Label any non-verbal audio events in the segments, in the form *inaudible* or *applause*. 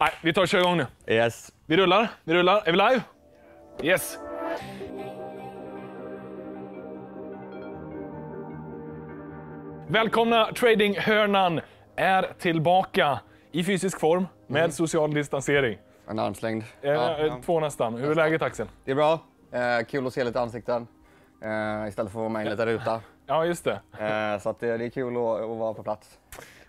Nej, vi tar och kör igång nu. Yes. Vi rullar, vi rullar. Är vi live? Yes. Välkomna tradinghörnan är tillbaka i fysisk form med mm. social distansering. En armslängd. Eh, ja, eh, två nästan. Hur är läget Axel? Det är bra. Eh, kul att se lite ansikten eh, istället för att vara med i en liten ruta. Ja, just det. Eh, så det, det, är kul att, att vara på plats.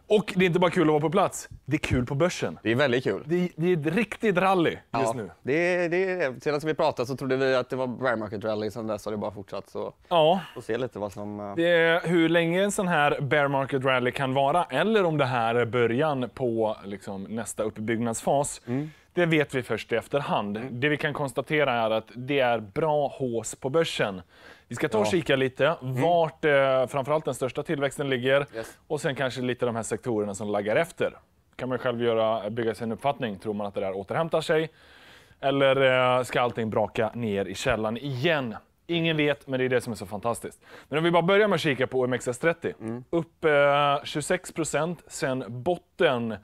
Och det är inte bara kul att vara på plats, det är kul på börsen. Det är väldigt kul. Det, det är ett riktigt rally just nu. Det, det, senast vi pratade så trodde vi att det var bear market rally, sen dess har det bara fortsatt. Så ja. får se lite vad som... Eh, det är hur länge en sån här bear market rally kan vara, eller om det här är början på liksom, nästa uppbyggnadsfas. Mm. Det vet vi först i efterhand. Mm. Det vi kan konstatera är att det är bra hås på börsen. Vi ska ta och kika lite mm. vart eh, framförallt den största tillväxten ligger yes. och sen kanske lite de här sektorerna som laggar efter. kan man själv göra, bygga sin uppfattning. Tror man att det där återhämtar sig eller eh, ska allting braka ner i källan igen? Ingen vet, men det är det som är så fantastiskt. Men om vi bara börjar med att kika på OMXS30. Mm. Upp eh, 26 procent sen botten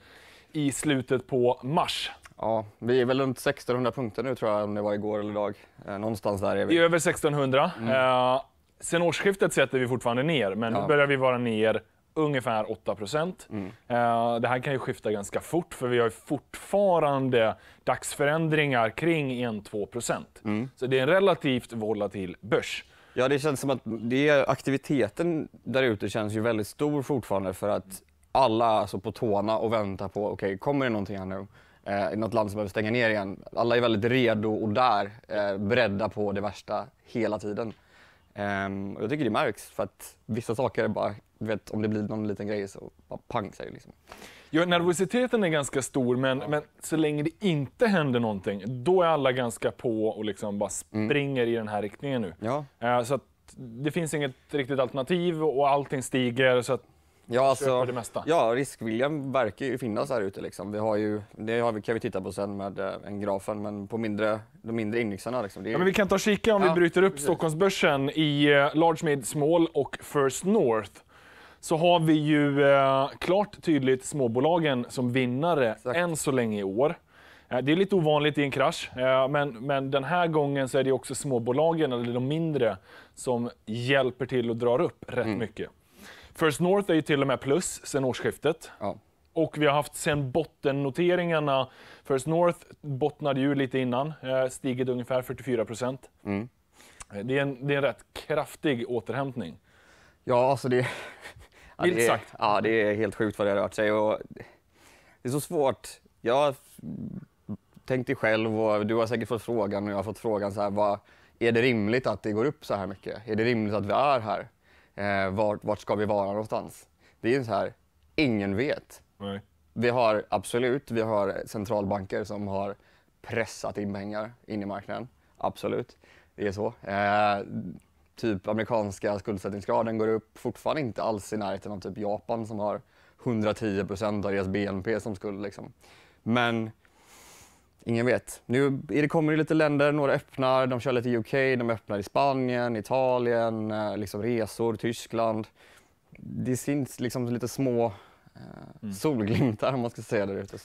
i slutet på mars. Ja, vi är väl runt 1600 punkter nu tror jag, om det var igår eller idag. Eh, någonstans där är vi. I över 1600. Mm. Eh, sen årsskiftet sätter vi fortfarande ner, men ja. nu börjar vi vara ner ungefär 8 procent. Mm. Eh, det här kan ju skifta ganska fort, för vi har fortfarande dagsförändringar kring 1-2 procent. Mm. Så det är en relativt volatil börs. Ja, det känns som att det, aktiviteten där ute känns ju väldigt stor fortfarande för att alla är alltså på tårna och väntar på, okej, okay, kommer det någonting här nu? Eh, i något land som behöver stänga ner igen. Alla är väldigt redo och där, eh, beredda på det värsta hela tiden. Ehm, jag tycker det märks för att vissa saker är bara, vet, om det blir någon liten grej så bara pang säger det liksom. Ja, nervositeten är ganska stor men, ja. men så länge det inte händer någonting då är alla ganska på och liksom bara mm. springer mm. i den här riktningen nu. Ja. Eh, så att det finns inget riktigt alternativ och allting stiger så att Ja, alltså, det mesta. ja riskviljan verkar ju finnas här ute. Liksom. Vi har ju, det har vi, kan vi titta på sen med eh, en grafen, men på mindre, de mindre indexarna. Liksom, är... ja, men vi kan ta och kika om ja, vi bryter upp Stockholmsbörsen i eh, Large Mid Small och First North så har vi ju eh, klart tydligt småbolagen som vinnare Exakt. än så länge i år. Eh, det är lite ovanligt i en krasch, men, men den här gången så är det också småbolagen, eller de mindre, som hjälper till och drar upp rätt mm. mycket. First North är ju till och med plus sen årsskiftet. Ja. Och vi har haft sen bottennoteringarna. First North bottnade ju lite innan, eh, stigit ungefär 44 procent. Mm. Eh, det, är en, det är en rätt kraftig återhämtning. Ja, alltså det... *laughs* Ja, det är, ja, det är helt sjukt vad det har rört sig. Och det är så svårt. Jag tänkte själv och du har säkert fått frågan och jag har fått frågan så här, vad, är det rimligt att det går upp så här mycket? Är det rimligt att vi är här? eh, vart, vart ska vi vara någonstans? Det är så här, ingen vet. Nej. Vi har absolut, vi har centralbanker som har pressat in pengar in i marknaden. Absolut, det är så. Eh, typ amerikanska skuldsättningsgraden går upp, fortfarande inte alls i närheten av typ Japan som har 110 procent av deras BNP som skuld. Liksom. Men Ingen vet. Nu det kommer det lite länder, några öppnar, de kör lite UK, de öppnar i Spanien, Italien, eh, liksom resor, Tyskland. Det finns liksom lite små eh, mm. solglimtar om man ska säga där ute.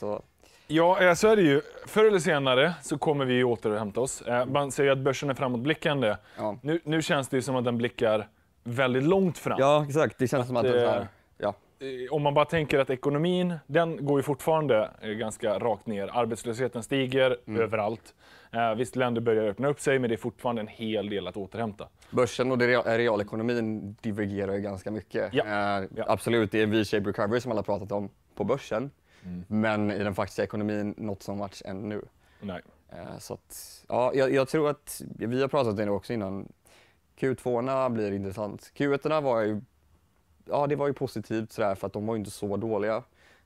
Ja, eh, så är det ju. Förr eller senare så kommer vi återhämta oss. Eh, man säger att börsen är framåtblickande. Ja. Nu, nu känns det som att den blickar väldigt långt fram. Ja, exakt. Det känns att, som att det här Eh, om man bara tänker att ekonomin, den går ju fortfarande eh, ganska rakt ner. Arbetslösheten stiger mm. överallt. Eh, visst, länder börjar öppna upp sig, men det är fortfarande en hel del att återhämta. Börsen och eh, realekonomin divergerar ju ganska mycket. Ja. Eh, ja. Absolut, det är V-shape recovery som alla pratat om på börsen. Mm. Men i den faktiska ekonomin, not so much ännu. Nej. Eh, så att, ja, jag, jag, tror att, vi har pratat om det också innan, Q2 blir intressant. Q1 var ju ja, det var ju positivt sådär för att de var ju inte så dåliga.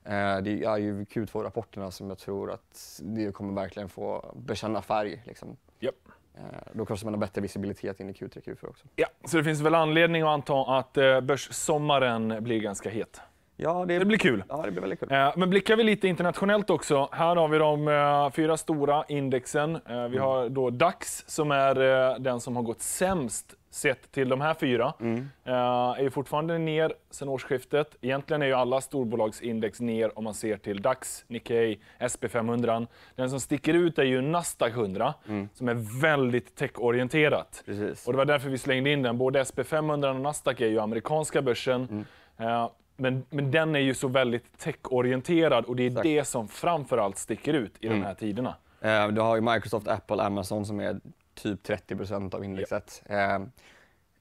Eh, det är ju Q2-rapporterna som jag tror att det kommer verkligen få bekänna färg. Liksom. Yep. Eh, då kanske man har bättre visibilitet in i Q3 Q4 också. Ja, så det finns väl anledning att anta att eh, börssommaren blir ganska het? Ja, det, det blir kul. Ja, det blir väldigt kul. Men blickar vi lite internationellt också. Här har vi de fyra stora indexen. Vi mm. har då DAX som är den som har gått sämst sett till de här fyra, mm. Eh, är ju fortfarande ner sen årsskiftet. Egentligen är ju alla storbolagsindex ner om man ser till DAX, Nikkei, SP500. Den som sticker ut är ju Nasdaq 100, mm. som är väldigt techorienterat. Precis. Och det var därför vi slängde in den. Både SP500 och Nasdaq är ju amerikanska börsen. Mm. Eh, men, men den är ju så väldigt techorienterad och det är Exakt. det som framförallt sticker ut i de mm. här tiderna. Eh, du har ju Microsoft, Apple, Amazon som är typ 30 av indexet. Ja. Eh,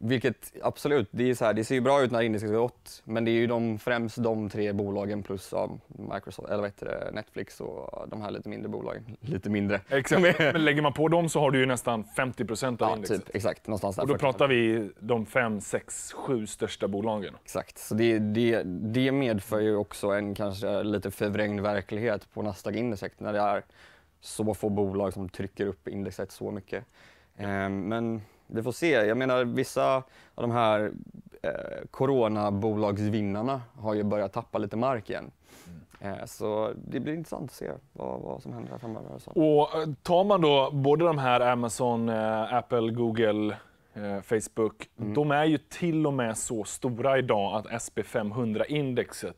vilket absolut, det, är så här, det ser ju bra ut när indexet går åt, men det är ju de, främst de tre bolagen plus av Microsoft, eller vad Netflix och de här lite mindre bolagen. *laughs* Lite mindre. Exakt. *laughs* men lägger man på dem så har du ju nästan 50 av ja, indexet. Typ, exakt, någonstans där. Och då pratar vi de fem, sex, sju största bolagen. Exakt, så det, det, det medför ju också en kanske lite förvrängd verklighet på Nasdaq-indexet när det är så få bolag som trycker upp indexet så mycket. Ehm, men vi får se. Jag menar, vissa av de här eh, coronabolagsvinnarna har ju börjat tappa lite mark igen. Mm. Eh, så det blir intressant att se vad, vad som händer här framöver. Och eh, tar man då både de här Amazon, eh, Apple, Google Eh, Facebook, mm. de är ju till och med så stora idag att SP500-indexet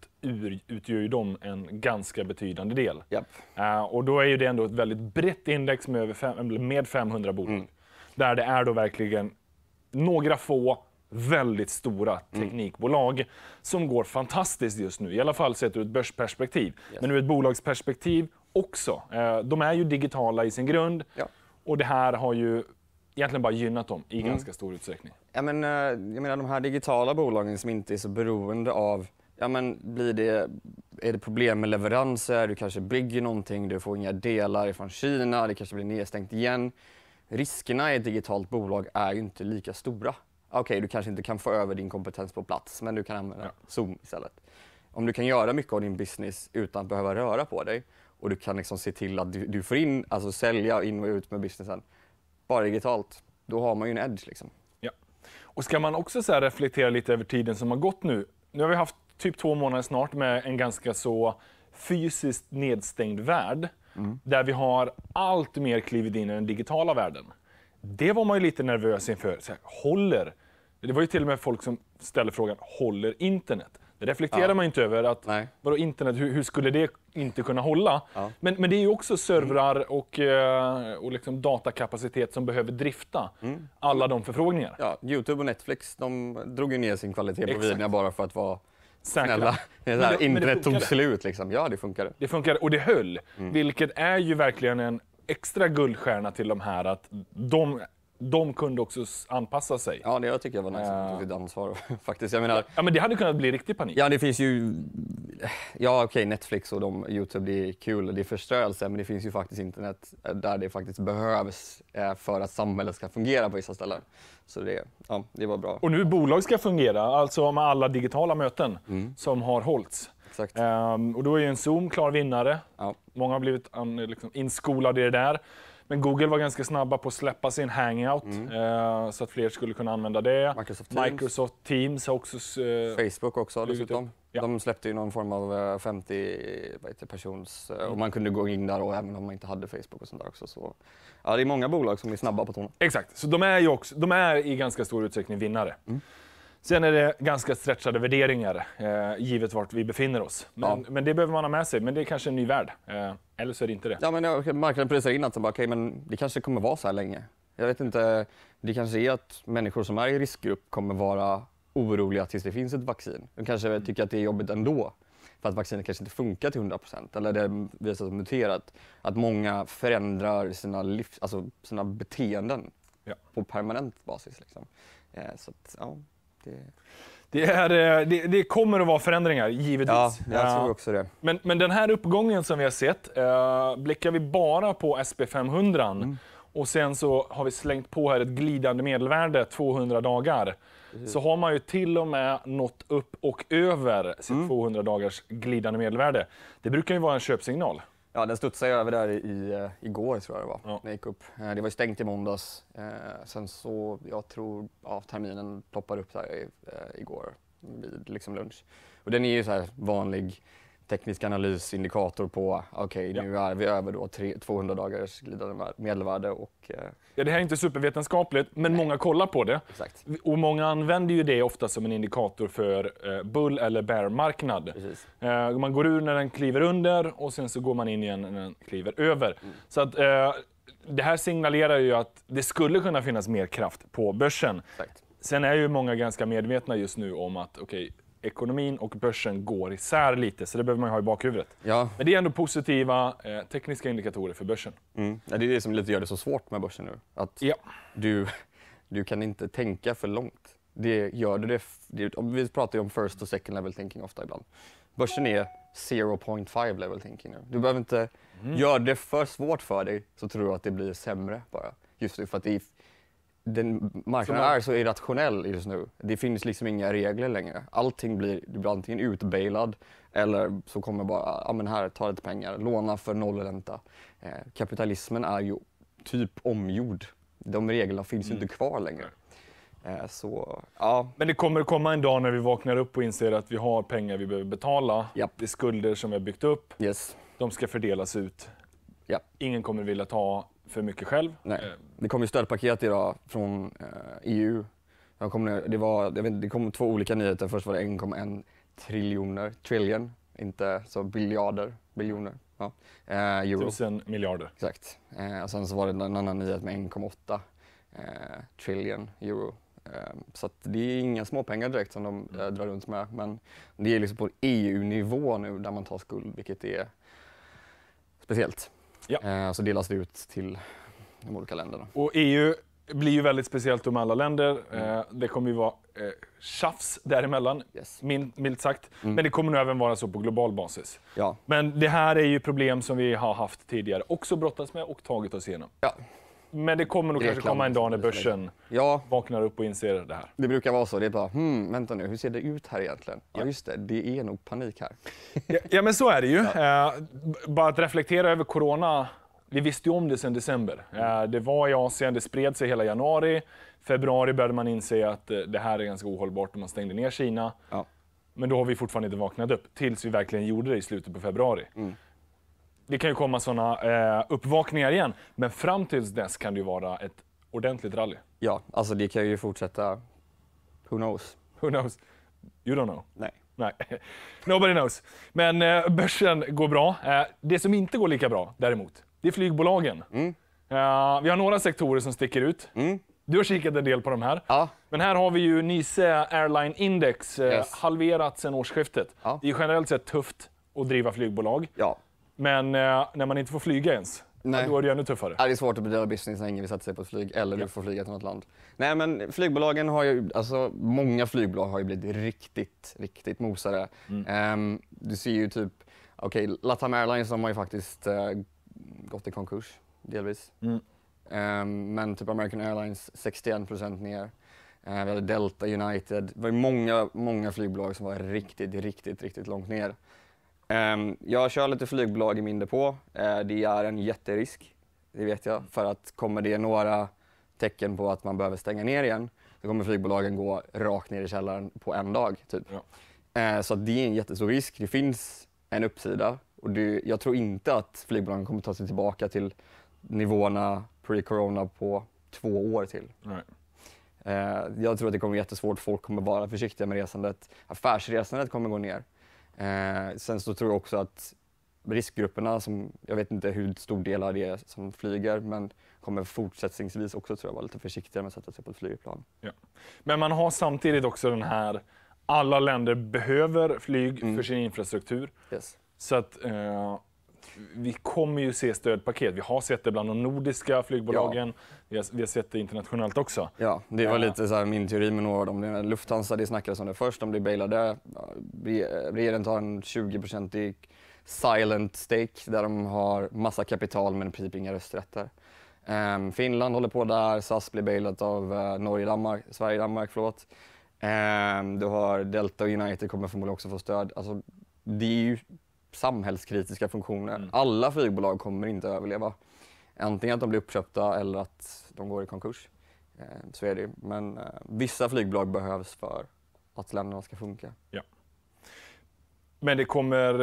utgör ju dem en ganska betydande del. Yep. Uh, eh, och då är ju det ändå ett väldigt brett index med, över fem, med 500 bolag. Mm. Där det är då verkligen några få väldigt stora mm. teknikbolag mm. som går fantastiskt just nu. I alla fall sett ur ett börsperspektiv. Yes. Men ur ett bolagsperspektiv också. Uh, de är ju digitala i sin grund. Ja. Och det här har ju egentligen bara gynnat dem i mm. ganska stor utsträckning. Ja, men, eh, jag menar de här digitala bolagen som inte är så beroende av Ja, men blir det, är det problem med leveranser, du kanske bygger någonting, du får inga delar från Kina, det kanske blir nedstängt igen. Riskerna i ett digitalt bolag är ju inte lika stora. Okej, okay, du kanske inte kan få över din kompetens på plats, men du kan använda ja. Zoom istället. Om du kan göra mycket av din business utan att behöva röra på dig och du kan liksom se till att du, du får in, alltså sälja in och ut med businessen, bara digitalt, då har man ju en edge. Liksom. Ja. Och ska man också så reflektera lite över tiden som har gått nu? Nu har vi haft typ två månader snart med en ganska så fysiskt nedstängd värld mm. där vi har allt mer klivit in i den digitala världen. Det var man ju lite nervös inför. Så här, håller? Det var ju till och med folk som ställde frågan, håller internet? Det reflekterar ja. man inte över. Att, vadå internet, hur, hur, skulle det inte kunna hålla? Ja. Men, men det är ju också servrar och, eh, och liksom datakapacitet som behöver drifta mm. alla de förfrågningar. Ja, Youtube och Netflix de drog ju ner sin kvalitet på videorna bara för att vara Säkra. Snälla, det där, det, internet tog slut liksom. Ja, det funkade. Det funkade och det höll, mm. vilket är ju verkligen en extra guldstjärna till de här att de de kunde också anpassa sig. Ja, det jag tycker jag var nice att de eh. tog ansvar *laughs* faktiskt. Jag menar, ja, men det hade kunnat bli riktig panik. Ja, det finns ju... Ja, okej, okay, Netflix och de, Youtube, det är kul, det är förstörelse, men det finns ju faktiskt internet eh, där det faktiskt behövs eh, för att samhället ska fungera på vissa ställen. Så det, ja, det var bra. Och nu bolag ska fungera, alltså med alla digitala möten mm. som har hållits. Exakt. Um, och då är ju en Zoom klar vinnare. Ja. Många har blivit liksom, inskolade i det där. Men Google var ganska snabba på att släppa sin hangout mm. eh, så att fler skulle kunna använda det. Microsoft Teams, Microsoft Teams har också... Eh, Facebook också dessutom. Ja. De släppte ju någon form av 50 eh, heter, persons... Eh, mm. Och man kunde gå in där och även om man inte hade Facebook och sånt där också. Så, ja, det är många bolag som är snabba på tårna. Exakt, så de är ju också, de är i ganska stor utsträckning vinnare. Mm. Sen är det ganska stretchade värderingar, eh, givet vart vi befinner oss. Men, ja. men, det behöver man ha med sig, men det är kanske en ny värld. Eh, eller så är det inte det. Ja, men marknaden prisar in att bara, okay, men det kanske kommer vara så här länge. Jag vet inte, det kanske är att människor som är i riskgrupp kommer vara oroliga tills det finns ett vaccin. De kanske mm. tycker att det är jobbigt ändå för att vaccinet kanske inte funkar till 100 eller det visar sig muterat. Att många förändrar sina, livs, alltså sina beteenden ja. på permanent basis. Liksom. Eh, så att, ja. Det... Det, är, eh, det, det, kommer att vara förändringar, givetvis. Ja, jag tror eh, också det. Men, men den här uppgången som vi har sett, eh, blickar vi bara på SP500 mm. och sen så har vi slängt på här ett glidande medelvärde 200 dagar. Precis. Så har man ju till och med nått upp och över sitt mm. 200 dagars glidande medelvärde. Det brukar ju vara en köpsignal. Ja, den studsade över där i, eh, igår tror jag det var, ja. när jag gick upp. Eh, det var ju stängt i måndags. Eh, sen så, jag tror, ja, terminen ploppade upp där igår vid liksom lunch. Och den är ju så här vanlig teknisk analysindikator på okej, okay, nu ja. är vi över då 200 dagars glidande medelvärde. Och, eh... Ja, det här är inte supervetenskapligt, men Nej. många kollar på det. Exakt. Och många använder ju det ofta som en indikator för eh, bull eller bear-marknad. Eh, man går ur när den kliver under och sen så går man in igen när den kliver över. Mm. Så att eh, det här signalerar ju att det skulle kunna finnas mer kraft på börsen. Exakt. Sen är ju många ganska medvetna just nu om att okej, okay, ekonomin och börsen går isär lite, så det behöver man ha i bakhuvudet. Ja. Men det är ändå positiva eh, tekniska indikatorer för börsen. Mm. Det är det som lite gör det så svårt med börsen nu. Att ja. du, du kan inte tänka för långt. Det gör du det, det, vi pratar ju om first och second level thinking ofta ibland. Börsen är 0.5 level thinking nu. Du behöver inte mm. göra det för svårt för dig så tror du att det blir sämre bara. Just för att det är den marknaden är så irrationell just nu. Det finns liksom inga regler längre. Allting blir, blir antingen utbailad eller så kommer bara, ja men här, ta lite pengar, låna för nollränta. Eh, kapitalismen är ju typ omgjord. De reglerna finns mm. inte kvar längre. Eh, så, ja. Men det kommer komma en dag när vi vaknar upp och inser att vi har pengar vi behöver betala. Yep. Det är skulder som vi har byggt upp. Yes. De ska fördelas ut. Yep. Ingen kommer vilja ta för mycket själv. Nej. Eh, det kom ju stödpaket idag från EU. Eh, e det kom, var, jag vet, det kom två olika nyheter. Först var det 1,1 triljoner, trillion, inte så biljarder, biljoner. Ja. Eh, euro. Tusen miljarder. Exakt. Eh, och sen så var det en annan nyhet med 1,8 eh, trillion euro. Eh, så det är inga småpengar direkt som de mm. eh, drar runt med. Men det är liksom på EU-nivå nu där man tar skuld, vilket är speciellt. Ja. Eh, så delas det ut till de olika länderna. Och EU blir ju väldigt speciellt om alla länder. Mm. Eh, det kommer ju vara eh, tjafs däremellan, yes. milt sagt. Mm. Men det kommer nog även vara så på global basis. Ja. Men det här är ju problem som vi har haft tidigare, också brottats med och tagit oss igenom. Ja. Men det kommer nog kanske komma en dag när börsen ja. vaknar upp och inser det här. Det brukar vara så. Det är bara, hmm, vänta nu, hur ser det ut här egentligen? Ja, ja just det, det är nog panik här. ja, ja, men så är det ju. Ja. Eh, bara att reflektera över corona. Vi visste ju om det sedan december. Eh, mm. det var i Asien, det spred sig hela januari. Februari började man inse att eh, det här är ganska ohållbart och man stängde ner Kina. Men då har vi fortfarande inte vaknat upp tills vi verkligen gjorde det i slutet på februari. Mm det kan ju komma sådana eh, uppvakningar igen. Men fram tills dess kan det ju vara ett ordentligt rally. Ja, alltså det kan ju fortsätta. Who knows? Who knows? You don't know? Nej. Nej. *laughs* Nobody knows. Men eh, börsen går bra. Eh, det som inte går lika bra däremot, det är flygbolagen. Mm. Eh, vi har några sektorer som sticker ut. Mm. Du har kikat en del på de här. Ja. Men här har vi ju Nice Airline Index, eh, yes. halverat sedan årsskiftet. Ja. Det är generellt sett tufft att driva flygbolag. Ja. Men eh, när man inte får flyga ens, Nej. då är det ännu tuffare. Ja, det är svårt att bedriva business när ingen vill sätta sig på ett flyg eller ja. du får flyga till något land. Nej, men flygbolagen har ju, alltså många flygbolag har ju blivit riktigt, riktigt mosade. Mm. Um, du ser ju typ, okej, okay, Latam Airlines de har ju faktiskt uh, gått i konkurs delvis. Mm. Um, men typ American Airlines 61 procent ner. Uh, vi hade Delta, United. Det var ju många, många flygbolag som var riktigt, riktigt, riktigt långt ner. Ehm, jag kör lite flygbolag i min depå. Eh, det är en jätterisk, det vet jag. För att kommer det några tecken på att man behöver stänga ner igen då kommer flygbolagen gå rakt ner i källaren på en dag. Typ. Ja. Eh, så det är en jättestor risk. Det finns en uppsida. Och det, jag tror inte att flygbolagen kommer ta sig tillbaka till nivåerna pre-corona på två år till. Nej. Eh, jag tror att det kommer bli jättesvårt. Folk kommer vara försiktiga med resandet. Affärsresandet kommer gå ner. Eh, sen så tror jag också att riskgrupperna, som, jag vet inte hur stor del av det är som flyger, men kommer fortsättningsvis också tror jag vara lite försiktigare med att sätta sig på ett flygplan. Ja. Men man har samtidigt också den här, alla länder behöver flyg mm. för sin infrastruktur. Yes. Så att eh, vi kommer ju se stödpaket. Vi har sett det bland de nordiska flygbolagen. Ja. Vi, har, vi, har, sett det internationellt också. Ja, det var eh. lite så min teori med några av dem. Lufthansa, det snackades om det först. De blev bailade. Eh, regeringen tar en 20-procentig silent stake där de har massa kapital men i princip inga rösträtter. Um, Finland håller på där. SAS blir bailat av uh, Norge, Danmark, Sverige, Danmark. Förlåt. Um, du har Delta och United kommer förmodligen också få stöd. Alltså, det är ju samhällskritiska funktioner. Mm. Alla flygbolag kommer inte överleva. Antingen att de blir uppköpta eller att de går i konkurs. Eh, så är det Men eh, vissa flygbolag behövs för att länderna ska funka. Ja. Men det kommer,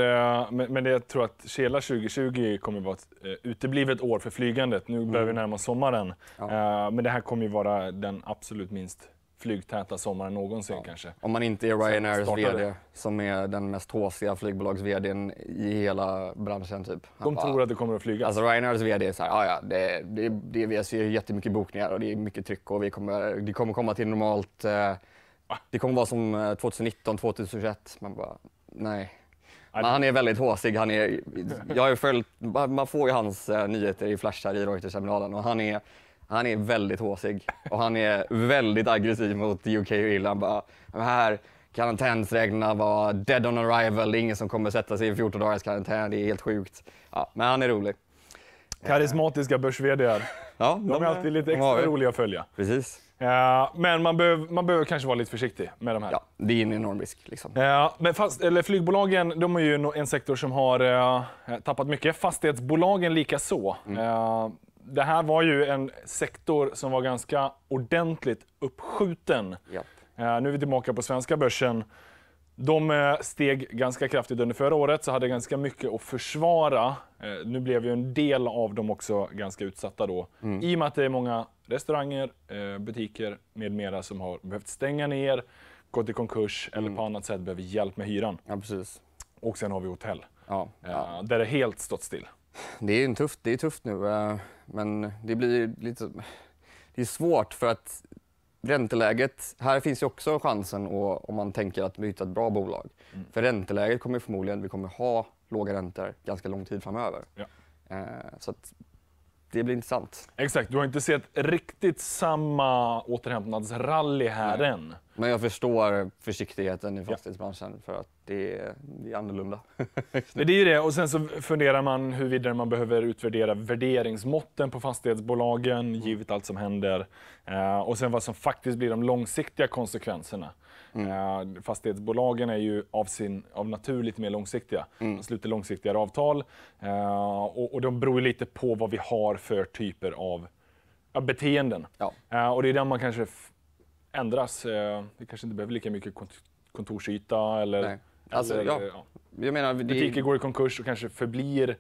eh, men det, jag tror att hela 2020 kommer att vara ett eh, uteblivet år för flygandet. Nu börjar vi mm. närma oss sommaren. Ja. Eh, men det här kommer ju vara den absolut minst flygtäta sommaren någonsin ja. kanske. Om man inte är Ryanairs VD som är den mest haussiga flygbolags-VDn i hela branschen typ. De bara, tror att det kommer att flyga. Alltså Ryanairs VD är så här, ja det, det, det, vi ser jättemycket bokningar och det är mycket tryck och vi kommer, det kommer komma till normalt, eh, det kommer vara som 2019, eh, 2021. Man bara, nej. Men han är väldigt haussig. jag har följt, man får ju hans eh, nyheter i flashar i reuters seminalen och han är han är väldigt håsig och han är väldigt aggressiv mot UK och Irland. Bara, här karantänsreglerna var dead on arrival, det är ingen som kommer sätta sig i 14 dagars karantän, det är helt sjukt. Ja, men han är rolig. Karismatiska börs ja, de, de är alltid lite extra roliga att följa. Precis. Ja, eh, men man behöver, man behöver kanske vara lite försiktig med de här. Ja, det är en enorm risk. Liksom. Ja, eh, men fast, eller flygbolagen de är ju en sektor som har eh, tappat mycket. Fastighetsbolagen likaså. Mm. Eh, det här var ju en sektor som var ganska ordentligt uppskjuten. Yep. Eh, nu är vi tillbaka på svenska börsen. De eh, steg ganska kraftigt under förra året, så hade ganska mycket att försvara. Eh, nu blev ju en del av dem också ganska utsatta då. Mm. I och med att det är många restauranger, butiker med mera som har behövt stänga ner, gått i konkurs mm. eller på annat sätt behöver hjälp med hyran. Ja, precis. Och sen har vi hotell, ja, ja. där det helt stått still. Det är, en tufft, det är tufft nu, eh, men det blir lite... Det är svårt för att ränteläget... Här finns ju också chansen att, om man tänker att byta ett bra bolag. Mm. För ränteläget kommer förmodligen... Vi kommer ha låga räntor ganska lång tid framöver. Ja. Eh, så att det blir intressant. Exakt, du har inte sett riktigt samma återhämtningsrally här Nej. än. Men jag förstår försiktigheten i fastighetsbranschen ja. för att det är, det är annorlunda. *laughs* det är ju det och sen så funderar man hur vidare man behöver utvärdera värderingsmåtten på fastighetsbolagen givet allt som händer eh, och sen vad som faktiskt blir de långsiktiga konsekvenserna. Mm. Eh, fastighetsbolagen är ju av, sin, av natur lite mer långsiktiga. Mm. De sluter långsiktigare avtal eh, och, och de beror lite på vad vi har för typer av beteenden. Ja. Eh, och det är där man kanske ändras. vi kanske inte behöver lika mycket kontorsyta eller... Nej. Alltså, eller, ja. Jag menar, det... Butiker går i konkurs och kanske förblir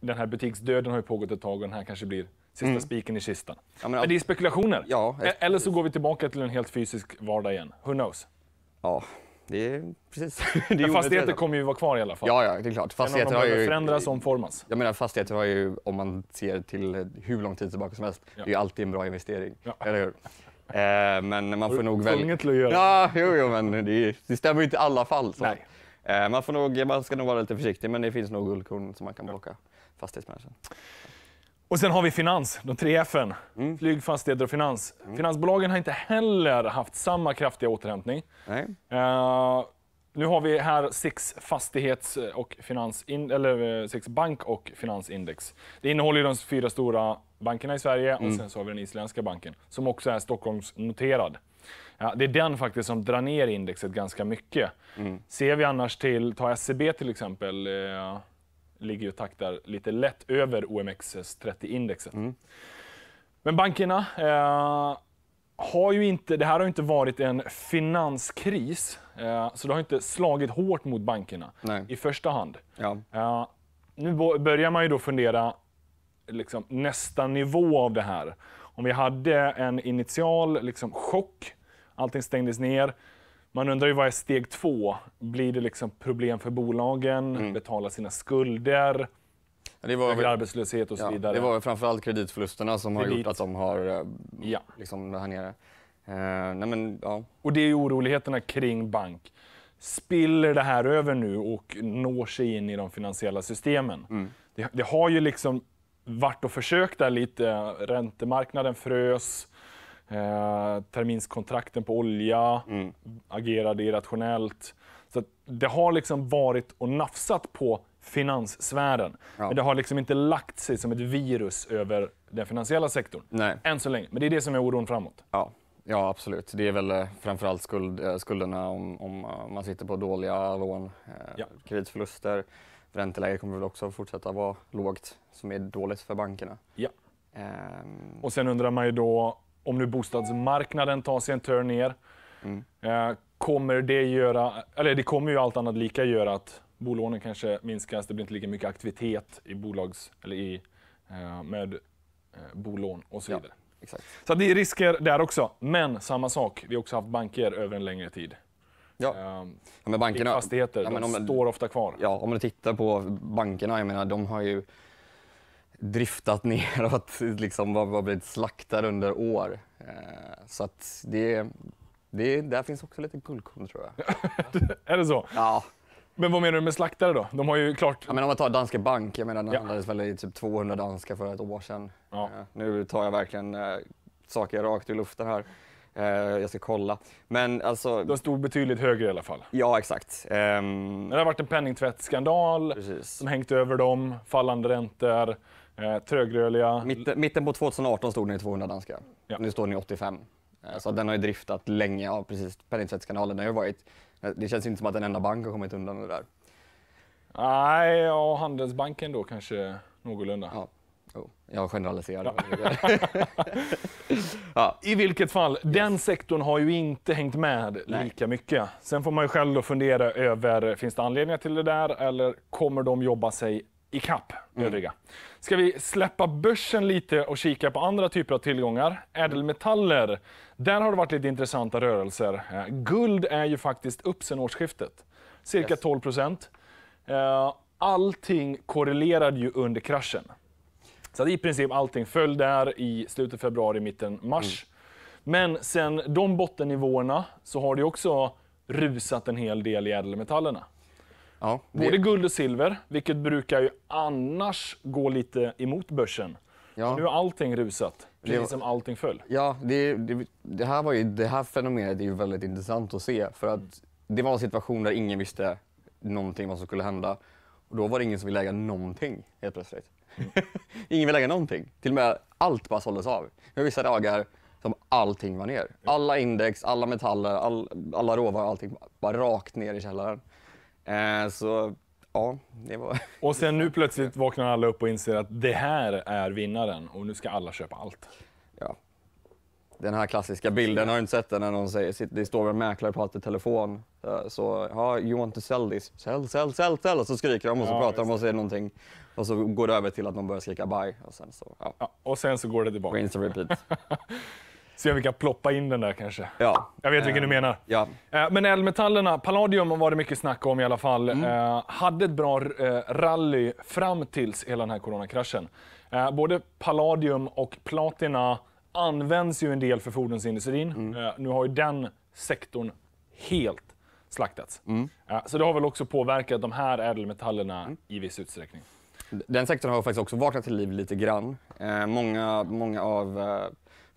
den här butiksdöden har ju pågått ett tag och den här kanske blir sista mm. spiken i kistan. Ja, men, men, det är spekulationer. Ja, efter... Eller så går vi tillbaka till en helt fysisk vardag igen. Who knows? Ja, det är precis. *laughs* Det är men fastigheter kommer ju vara kvar i alla fall. Ja, ja det är klart. Fastigheter har ju... förändras och omformas. Jag menar fastigheter har ju, om man ser till hur lång tid tillbaka som helst, ja. det är ju alltid en bra investering. Ja. Eller hur? Eh, men man får nog välja... Tvunget till att göra. Ja, jo, jo, men det, det stämmer ju inte i alla fall. Så. Nej. Eh, man, får nog, man ska nog vara lite försiktig, men det finns nog guldkorn som man kan plocka. Ja. Och sen har vi finans, de tre F'n. Mm. Flyg, fastigheter och finans. Mm. Finansbolagen har inte heller haft samma kraftiga återhämtning. Nej. Uh, nu har vi här SIX fastighets eh, och finansin, eller eh, SIX bank och finansindex. Det innehåller de fyra stora bankerna i Sverige och mm. sen så har vi den isländska banken som också är Stockholmsnoterad. Ja, det är den faktiskt som drar ner indexet ganska mycket. Mm. Ser vi annars till, ta SEB till exempel, eh, ligger ju taktar lite lätt över OMXS30-indexet. Mm. Men bankerna eh, har ju inte, det här har inte varit en finanskris, eh, så det har inte slagit hårt mot bankerna Nej. i första hand. Ja. Eh, nu börjar man ju då fundera liksom, nästa nivå av det här. Om vi hade en initial liksom, chock, allting stängdes ner, man undrar ju vad är steg två? Blir det liksom problem för bolagen, mm. betala sina skulder, det var, arbetslöshet och så ja, vidare? Det var framförallt kreditförlusterna som Kredit. har gjort att de har eh, ja. liksom här nere. Eh, nej men, ja. Och det är ju oroligheterna kring bank. Spiller det här över nu och når sig in i de finansiella systemen? Mm. Det, det, har ju liksom varit och försökt där lite. Räntemarknaden frös, Eh, terminskontrakten på olja, mm. agerade irrationellt. Så det har liksom varit och nafsat på finanssfären. Ja. Men det har liksom inte lagt sig som ett virus över den finansiella sektorn. Nej. Än så länge. Men det är det som är oron framåt. Ja. Ja, absolut. Det är väl eh, framförallt skuld, eh, skulderna om, om eh, man sitter på dåliga lån, ja. kreditförluster. Ränteläget kommer väl också fortsätta vara lågt, som är dåligt för bankerna. Ja. Ehm... Och sen undrar man ju då om nu bostadsmarknaden tar sig en törn ner, mm. Eh, kommer det göra, eller det kommer ju allt annat lika göra att bolånen kanske minskas, det blir inte lika mycket aktivitet i bolags, eller i, eh, med eh, bolån och så vidare. Ja, exakt. Så det är risker där också, men samma sak, vi har också haft banker över en längre tid. Ja. Ehm, ja men bankerna, fastigheter, ja, men om, de står ofta kvar. Ja, om du tittar på bankerna, jag menar, de har ju driftat *laughs* neråt, liksom har blivit slaktad under år. Eh, så att det, det, där finns också lite guldkorn tror jag. *laughs* är det så? Ja. Men vad menar du med slaktare då? De har ju klart... Ja, men om man tar Danske Bank, jag menar den ja. handlades väl i typ 200 danska för ett år sedan. Ja. Eh, nu tar jag verkligen äh, saker rakt ur luften här. Äh, jag ska kolla. Men alltså... De stod betydligt högre i alla fall. Ja, exakt. Ähm... Det har varit en penningtvättsskandal Precis. som hängt över dem, fallande räntor. Eh, trögrörliga. Mitt, mitten på 2018 stod den i 200 danska. Ja. Nu står den i 85. Eh, så den har ju driftat länge. Ja, precis. Penningtvättskanalen den har varit... Eh, det känns inte som att en enda bank har kommit undan det där. Nej, ja, Handelsbanken då kanske någorlunda. Ja. Oh, jag generaliserar. *laughs* ja. I vilket fall, den sektorn har ju inte hängt med Nej. lika mycket. Sen får man ju själv då fundera över, finns det anledningar till det där eller kommer de jobba sig ikapp mm. övriga? Ska vi släppa börsen lite och kika på andra typer av tillgångar? Ädelmetaller. Där har det varit lite intressanta rörelser. Eh, guld är ju faktiskt upp sen årsskiftet. Cirka 12 procent. Eh, allting korrelerade ju under kraschen. Så i princip allting föll där i slutet av februari, mitten mars. Mm. Men sen de bottennivåerna så har det också rusat en hel del i ädelmetallerna. Ja, det... Både guld och silver, vilket brukar ju annars gå lite emot börsen. Ja. Nu har allting rusat, precis var... som allting föll. Ja, det, det, det, här var ju, det här fenomenet är ju väldigt intressant att se. För att Det var en situation där ingen visste någonting vad som skulle hända. Och Då var det ingen som ville äga någonting helt plötsligt. Mm. *laughs* ingen ville äga någonting. Till och med allt bara såldes av. Det vissa dagar som allting var ner. Alla index, alla metaller, all, alla råvaror, allting bara rakt ner i källaren. Eh, så ja, det var... *laughs* Och sen nu plötsligt vaknar alla upp och inser att det här är vinnaren och nu ska alla köpa allt. Ja. Den här klassiska bilden, har du inte sett den? När någon säger, det står en mäklare och pratar i telefon. Eh, så, ja, you want to sell this? Sell, sell, sell, sell! Och så skriker de och så ja, pratar de och säger någonting. Och så går det över till att de börjar skrika buy. Och sen så, ja. ja och sen så går det tillbaka. Rinse and repeat. *laughs* Se om vi kan ploppa in den där kanske. Ja. Jag vet vilken du eh, menar. Ja. Eh, men ädelmetallerna, palladium var det mycket snack om i alla fall. Mm. Eh, hade ett bra rally fram tills hela den här coronakraschen. Både palladium och platina används ju en del för fordonsindustrin. Mm. Nu har ju den sektorn helt slaktats. Mm. Så det har väl också påverkat de här ädelmetallerna mm. i viss utsträckning. Den sektorn har faktiskt också vaknat till liv lite grann. många, många av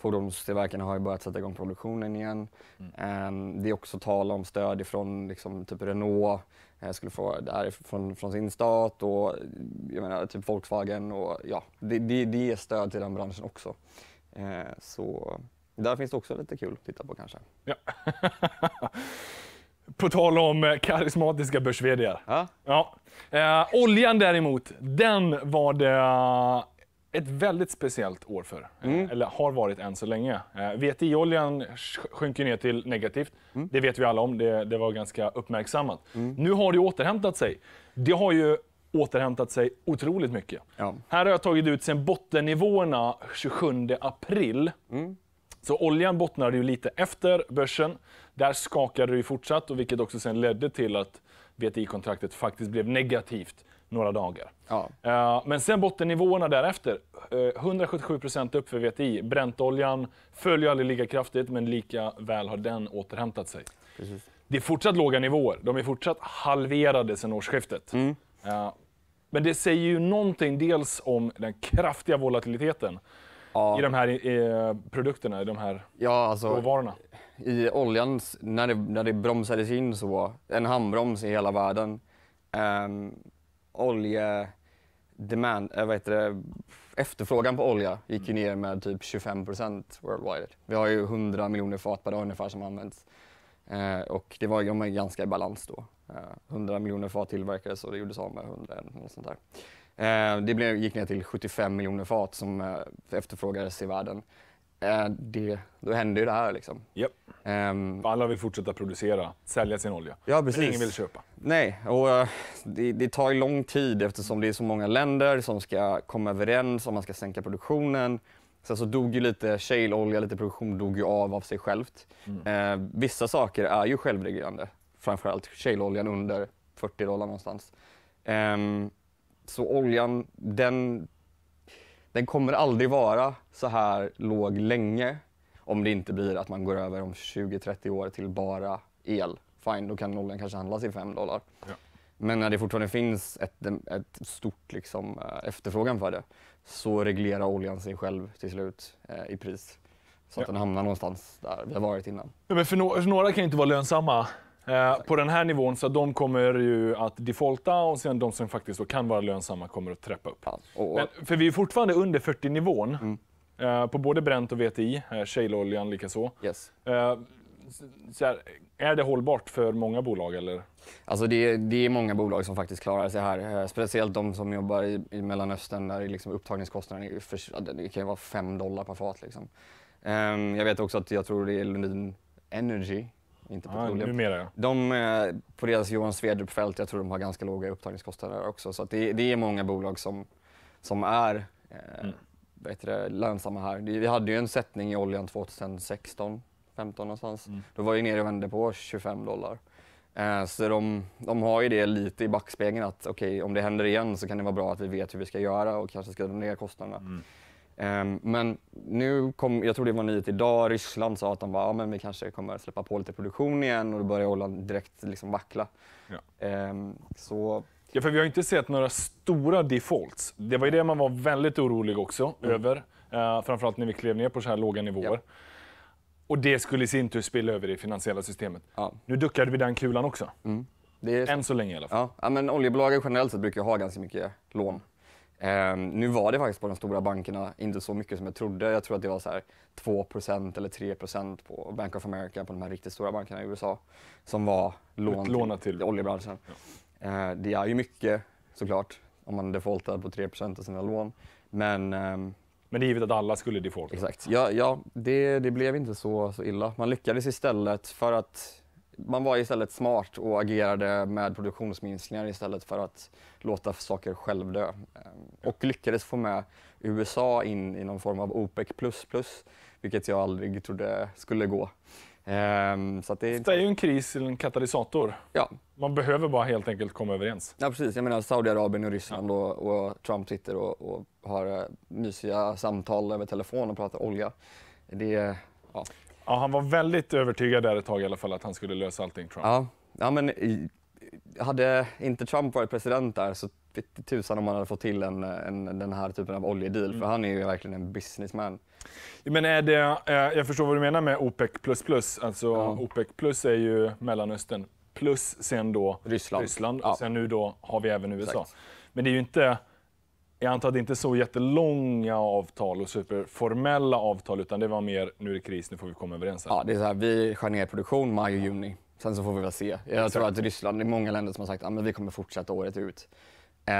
Fordonstillverkarna har ju börjat sätta igång produktionen igen. Mm. Ehm, det är också tal om stöd ifrån liksom, typ Renault, eh, skulle få det här från, från, sin stat och jag menar, typ Volkswagen. Och, ja, det, det, det är stöd till den branschen också. Ehm, så där finns det också lite kul att titta på kanske. Ja. *laughs* På tal om eh, karismatiska börs ja. ja. Eh, oljan däremot, den var det ett väldigt speciellt år för, eh, mm. eller har varit än så länge. Eh, VTI-oljan sjunker ner till negativt. Mm. Det vet vi alla om. Det, det var ganska uppmärksammat. Mm. Nu har det återhämtat sig. Det har ju återhämtat sig otroligt mycket. Ja. Här har jag tagit ut sen bottennivåerna 27 april. Mm. Så oljan bottnade ju lite efter börsen. Där skakade det ju fortsatt, vilket också sen ledde till att VTI-kontraktet faktiskt blev negativt några dagar. Ja. Eh, men sen bottennivåerna därefter. 177 eh, procent upp för VTI. Bräntoljan följer aldrig lika kraftigt, men lika väl har den återhämtat sig. Precis. Det är fortsatt låga nivåer. De är fortsatt halverade sedan årsskiftet. Mm. Eh, men det säger ju någonting dels om den kraftiga volatiliteten ja. i de här produkterna, i de här ja, alltså, råvarorna. I oljan, när det, när det bromsades in så, en handbroms i hela världen, eh, olje demand, äh, vad heter det, efterfrågan på olja gick ju mm. ner med typ 25 procent worldwide. Vi har ju 100 miljoner fat per dag ungefär som används. Eh, och det var, de ganska i balans då. Eh, 100 miljoner fat tillverkades och det gjordes av med 100 eller något sånt där. Eh, det blev, gick ner till 75 miljoner fat som eh, efterfrågades i världen det, då händer ju det här. Liksom. Yep. Um, ehm, Alla vill fortsätta producera, sälja sin olja. Ja, precis. Men ingen vill köpa. Nej, och eh, det, det, tar ju lång tid eftersom det är så många länder som ska komma överens om man ska sänka produktionen. Sen så dog ju lite shaleolja, lite produktion dog ju av av sig självt. Mm. Uh, vissa saker är ju självreglerande, framförallt shaleoljan under 40 dollar någonstans. Um, så oljan, den den kommer aldrig vara så här låg länge om det inte blir att man går över om 20-30 år till bara el. Fine, då kan oljan kanske handlas i 5 dollar. Ja. Men när det fortfarande finns ett, ett stort liksom, eh, efterfrågan för det så reglerar oljan sig själv till slut eh, i pris. Så ja. att den hamnar någonstans där vi har varit innan. Ja, men för, no för några kan ju inte vara lönsamma Eh, på den här nivån, så de kommer ju att defaulta och sen de som faktiskt kan vara lönsamma kommer att trappa upp. Men, för vi är fortfarande under 40-nivån mm. Eh, på både Brent och VTI, eh, shaleoljan likaså. Yes. Eh, är det hållbart för många bolag? Eller? Alltså det, det, är många bolag som faktiskt klarar sig här. Speciellt de som jobbar i, i Mellanöstern där liksom upptagningskostnaden är för, det kan vara 5 dollar per fat. Liksom. Ehm, jag vet också att jag tror det är Lundin Energy inte petroleum. Ah, numera, ja. De, eh, på deras Johan svedrup fält jag tror de har ganska låga upptagningskostnader också. Så det, det, är många bolag som, som är eh, mm. bättre lönsamma här. Vi hade ju en sättning i oljan 2016, 15 någonstans. Mm. Då var ju nere och vände på 25 dollar. Eh, så de, de, har ju det lite i backspegeln att okej, okay, om det händer igen så kan det vara bra att vi vet hur vi ska göra och kanske ska dra ner kostnaderna. Mm. Ehm, men nu kom, jag tror det var nyhet idag, Ryssland sa att de bara, ja, men vi kanske kommer släppa på lite produktion igen och då börjar oljan direkt liksom vackla. Ja. Ehm, så Ja, för vi har inte sett några stora defaults. Det var ju det man var väldigt orolig också mm. över. Eh, framförallt när vi klev ner på så här låga nivåer. Ja. Och det skulle i sin tur spilla över i det finansiella systemet. Ja. Nu duckade vi den kulan också. Mm. Är... Än så länge i alla fall. Ja. men oljebolagen generellt sett brukar ha ganska mycket lån. Um, nu var det faktiskt på de stora bankerna inte så mycket som jag trodde. Jag tror att det var så här 2 eller 3 på Bank of America, på de här riktigt stora bankerna i USA, som var lån Utlåna till, till oljebranschen. Ja. Uh, det är ju mycket såklart om man defaultar på 3 av sina lån. Men, um, Men det är givet att alla skulle defaulta? Exakt. Ja, ja det, det blev inte så, så illa. Man lyckades istället för att man var istället smart och agerade med produktionsminskningar istället för att låta saker självdö. Ehm, och lyckades få med USA in i någon form av OPEC++, vilket jag aldrig trodde skulle gå. Um, så det... det... är ju en kris en katalysator. Ja. Man behöver bara helt enkelt komma överens. Ja, precis. Jag menar Saudiarabien och Ryssland ja. och, och, Trump sitter och, och har eh, mysiga samtal över telefon och pratar olja. Det, ja. Ja, han var väldigt övertygad där ett tag i alla fall att han skulle lösa allting, Trump. Ja, ja men hade inte Trump varit president där så vete tusan om han hade fått till en, en, den här typen av oljedeal, mm. för han är ju verkligen en businessman. Men är det, eh, jag förstår vad du menar med OPEC++, alltså ja. OPEC plus är ju Mellanöstern plus sen då Ryssland, Ryssland. och sen nu då har vi även USA. Exakt. Men det är ju inte jag antar att det inte är så jättelånga avtal och superformella avtal utan det var mer nu är det kris, nu får vi komma överens. Här. Ja, det är så här, vi skär ner produktion maj och juni. Sen så får vi väl se. Jag tror att Ryssland, det är många länder som har sagt att ah, vi kommer fortsätta året ut.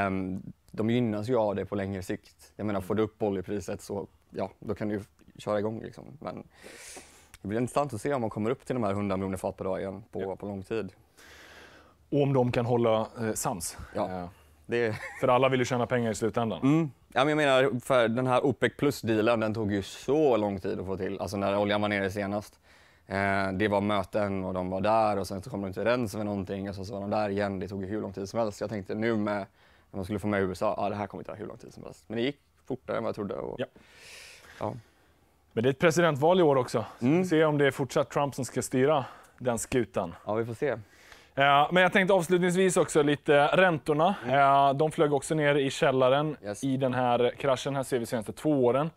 Um, de gynnas ju av det på längre sikt. Jag menar, får du upp oljepriset så ja, då kan du ju köra igång. Liksom. Men det blir intressant att se om man kommer upp till de här 100 miljoner fat per dag igen på, ja. på lång tid. Och om de kan hålla eh, sams. Ja. Eh, det... För alla vill ju tjäna pengar i slutändan. Mm. Ja, men jag menar, för den här OPEC plus-dealen den tog ju så lång tid att få till, alltså när oljan var nere senast. Eh, det var möten och de var där och sen så kom de inte överens med någonting och så, så var de där igen. Det tog ju hur lång tid som helst. Jag tänkte nu med, när man skulle få med USA, ja, det här kommer ta hur lång tid som helst. Men det gick fortare än vad jag trodde. Och... Ja. ja. Men det är ett presidentval i år också. Mm. Se om det är fortsatt Trump som ska styra den skutan. Ja, vi får se men jag tänkte avslutningsvis också lite räntorna. Mm. de flög också ner i källaren yes. i den här kraschen. Här ser vi senaste två åren.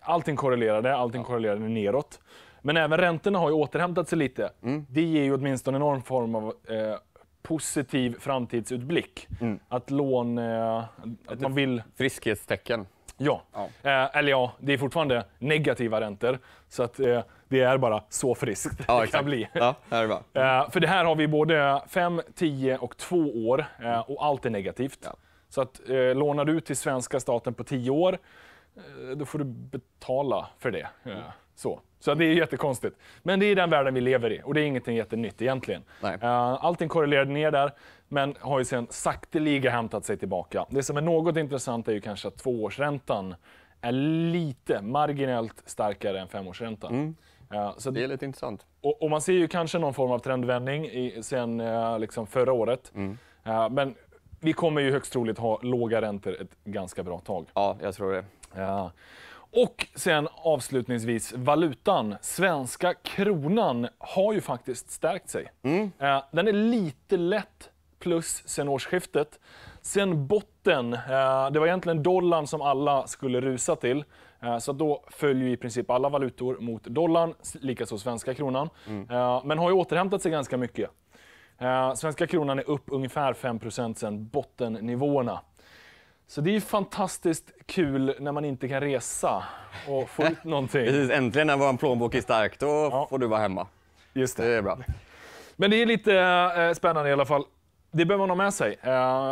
allting korrelerade, allting korrelerade neråt. Men även räntorna har ju återhämtat sig lite. Mm. Det ger ju åtminstone någon form av eh, positiv framtidsutblick. Mm. Att lån... Eh, att man vill... Friskhetstecken. Ja. ja. Eh, eller ja, det är fortfarande negativa räntor. Så att, det är bara så friskt ja, det kan bli. Ja, det är bra. Eh, för det här har vi både 5, 10 och 2 år eh, och allt är negativt. Ja. Så att eh, lånar du till svenska staten på 10 år, eh, då får du betala för det. Eh, mm. Så. Så det är jättekonstigt. Men det är den världen vi lever i och det är ingenting jättenytt egentligen. Nej. Allting korrelerade ner där, men har ju sen sakteliga hämtat sig tillbaka. Det som är något intressant är ju kanske att tvåårsräntan är lite marginellt starkare än femårsräntan. Mm så det är lite intressant. Och, och, man ser ju kanske någon form av trendvändning i, sen eh, liksom förra året. Mm. Eh, men vi kommer ju högst troligt ha låga räntor ett ganska bra tag. Ja, jag tror det. Ja. Och sen avslutningsvis valutan. Svenska kronan har ju faktiskt stärkt sig. Mm. Eh, den är lite lätt plus sen årsskiftet. Sen botten, det var egentligen dollarn som alla skulle rusa till. Eh, så då följer i princip alla valutor mot dollarn, likaså svenska kronan. Mm. Eh, men har ju återhämtat sig ganska mycket. Eh, svenska kronan är upp ungefär 5 sen bottennivåerna. Så det är fantastiskt kul när man inte kan resa och få ut *laughs* någonting. Precis, äntligen när vår plånbok är stark, då ja. får du vara hemma. Just det. det är bra. Men det är lite spännande i alla fall. Det behöver man ha med sig,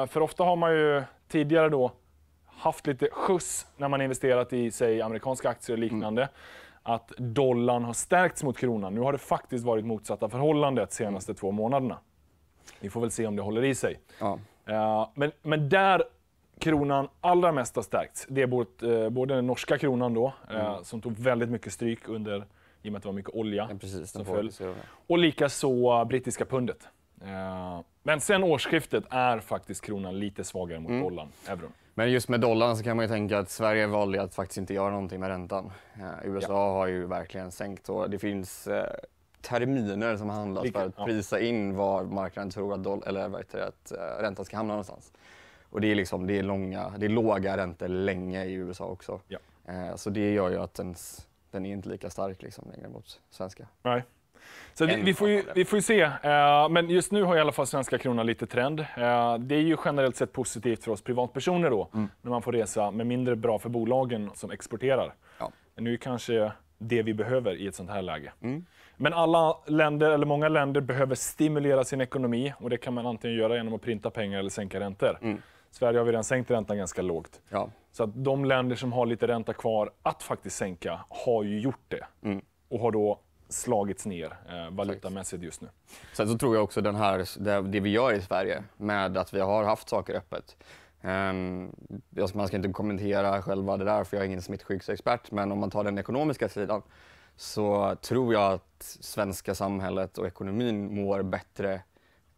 för ofta har man ju tidigare då haft lite skjuts när man investerat i säg, amerikanska aktier och mm. liknande. Mm. Att dollarn har stärkts mot kronan. Nu har det faktiskt varit motsatta förhållandet de senaste mm. två månaderna. Vi får väl se om det håller i sig. Ja. Uh, men, men där kronan allra mest har stärkts, det är både, uh, både den norska kronan då, eh, mm. uh, som tog väldigt mycket stryk under i och med att det var mycket olja ja, precis, som föll. Och likaså eh, brittiska pundet. Men sen årsskiftet är faktiskt kronan lite svagare mot mm. dollarn, euron. Men just med dollarn så kan man ju tänka att Sverige valde att faktiskt inte göra någonting med räntan. USA eh, ja. har ju verkligen sänkt och det finns eh, terminer som handlas för att prisa in var marknaden tror att, doll, eller, vad heter att eh, räntan ska hamna någonstans. Och det är, liksom, det, är långa, det är låga räntor länge i USA också. Ja. så det gör ju att ens, den är inte lika stark liksom, längre mot svenska. Nej. Så vi, vi, får ju, vi får ju se. Eh, men just nu har i alla fall svenska kronan lite trend. Eh, det är ju generellt sett positivt för oss privatpersoner då, mm. när man får resa, men mindre bra för bolagen som exporterar. Ja. Nu kanske det vi behöver i ett sånt här läge. Mm. Men alla länder, eller många länder behöver stimulera sin ekonomi och det kan man antingen göra genom att printa pengar eller sänka räntor. Mm. Sverige har vi redan sänkt räntan ganska lågt. Ja. Så att de länder som har lite ränta kvar att faktiskt sänka har ju gjort det. Mm. Och har då slagits ner eh, valutamässigt just nu. Sen så tror jag också den här, det, det vi gör i Sverige med att vi har haft saker öppet. Um, man ska inte kommentera själva det där för jag är ingen smittskyddsexpert men om man tar den ekonomiska sidan så tror jag att svenska samhället och ekonomin mår bättre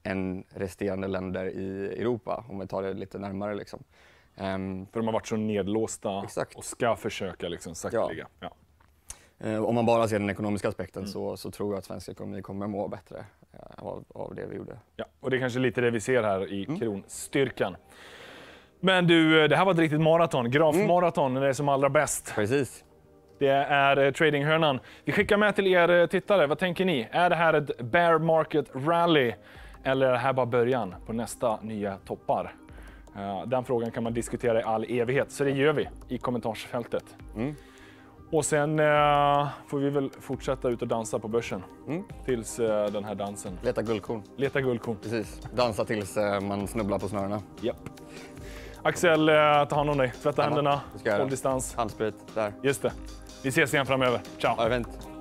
än resterande länder i Europa om vi tar det lite närmare. Liksom. Um, för de har varit så nedlåsta exakt. och ska försöka liksom, sakteliga. Ja. Ja. Eh, om man bara ser den ekonomiska aspekten mm. så, så, tror jag att svensk ekonomi kommer må bättre eh, av, av, det vi gjorde. Ja, och det är kanske lite det vi ser här i mm. kronstyrkan. Men du, eh, det här var ett riktigt maraton. Grafmaraton mm. när det är som allra bäst. Precis. Det är tradinghörnan. Vi skickar med till er tittare. Vad tänker ni? Är det här ett bear market rally? Eller är det här bara början på nästa nya toppar? Den frågan kan man diskutera i all evighet, så det gör vi i kommentarsfältet. Mm. Och sen eh, får vi väl fortsätta ut och dansa på börsen. Mm. Tills eh, den här dansen. Leta guldkorn. Leta guldkorn. Precis. Dansa tills eh, man snubblar på snörena. Japp. Axel, eh, ta hand om dig. Tvätta Anna, händerna. Håll distans. Handsprit. Där. Just det. Vi ses igen framöver. Ciao. Ja,